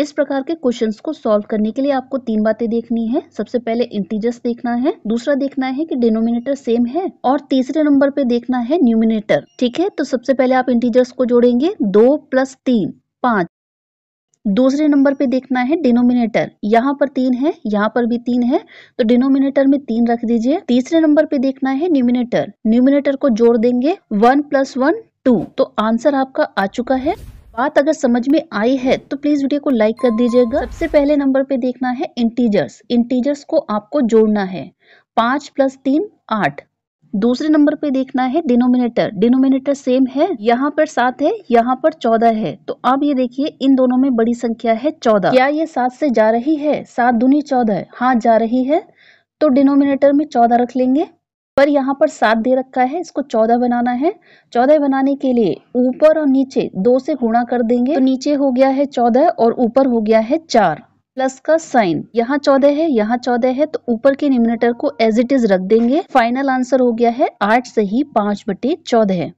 इस प्रकार के क्वेश्चंस को सॉल्व करने के लिए आपको तीन बातें देखनी है सबसे पहले इंटीजर्स देखना है दूसरा देखना है कि डिनोमिनेटर सेम है और तीसरे नंबर पे देखना है न्यूमिनेटर ठीक है तो सबसे पहले आप इंटीजर्स को जोड़ेंगे दो प्लस तीन पांच दूसरे नंबर पे देखना है डिनोमिनेटर यहाँ पर तीन है यहाँ पर भी तीन है तो डिनोमिनेटर में तीन रख दीजिए तीसरे नंबर पे देखना है न्यूमिनेटर न्यूमिनेटर को जोड़ देंगे वन प्लस वन टू तो आंसर आपका आ चुका है बात अगर समझ में आई है तो प्लीज वीडियो को लाइक कर दीजिएगा सबसे पहले नंबर पे देखना है इंटीजर्स इंटीजर्स को आपको जोड़ना है पांच प्लस तीन आठ दूसरे नंबर पे देखना है डिनोमिनेटर डिनोमिनेटर सेम है यहाँ पर सात है यहाँ पर चौदह है तो आप ये देखिए इन दोनों में बड़ी संख्या है चौदह क्या ये सात से जा रही है सात दूनी चौदह हाँ जा रही है तो डिनोमिनेटर में चौदह रख लेंगे पर यहाँ पर सात दे रखा है इसको चौदह बनाना है चौदह बनाने के लिए ऊपर और नीचे दो से गुणा कर देंगे तो नीचे हो गया है चौदह और ऊपर हो गया है चार प्लस का साइन यहाँ चौदह है यहाँ चौदह है तो ऊपर के निमिनेटर को एज इट इज रख देंगे फाइनल आंसर हो गया है आठ से ही पांच बटे चौदह